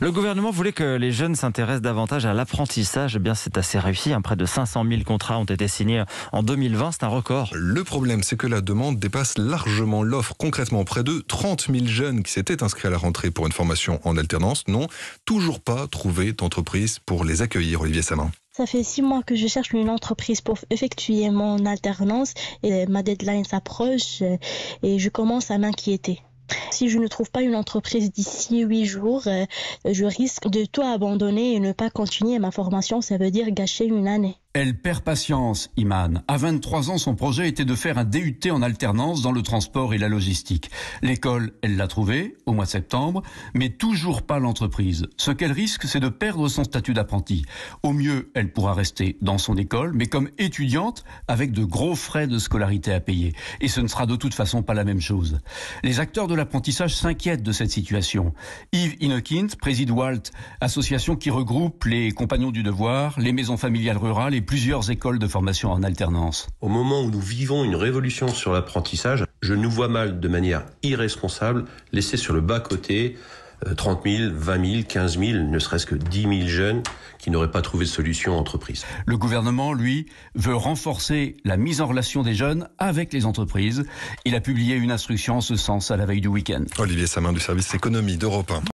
Le gouvernement voulait que les jeunes s'intéressent davantage à l'apprentissage. Eh bien, c'est assez réussi. Hein, près de 500 000 contrats ont été signés en 2020. C'est un record. Le problème, c'est que la demande dépasse largement l'offre. Concrètement, près de 30 000 jeunes qui s'étaient inscrits à la rentrée pour une formation en alternance n'ont toujours pas trouvé d'entreprise pour les accueillir, Olivier Samin. Ça fait six mois que je cherche une entreprise pour effectuer mon alternance et ma deadline s'approche euh, et je commence à m'inquiéter. Si je ne trouve pas une entreprise d'ici huit jours, euh, je risque de tout abandonner et ne pas continuer ma formation. Ça veut dire gâcher une année. Elle perd patience, Iman. À 23 ans, son projet était de faire un DUT en alternance dans le transport et la logistique. L'école, elle l'a trouvée au mois de septembre, mais toujours pas l'entreprise. Ce qu'elle risque, c'est de perdre son statut d'apprenti. Au mieux, elle pourra rester dans son école, mais comme étudiante, avec de gros frais de scolarité à payer. Et ce ne sera de toute façon pas la même chose. Les acteurs de l'apprentissage s'inquiètent de cette situation. Yves Inokint, président WALT, association qui regroupe les compagnons du devoir, les maisons familiales rurales plusieurs écoles de formation en alternance. Au moment où nous vivons une révolution sur l'apprentissage, je nous vois mal de manière irresponsable laisser sur le bas-côté 30 000, 20 000, 15 000, ne serait-ce que 10 000 jeunes qui n'auraient pas trouvé de solution entreprise. Le gouvernement, lui, veut renforcer la mise en relation des jeunes avec les entreprises. Il a publié une instruction en ce sens à la veille du week-end. Olivier Samin du service économie d'Europe 1.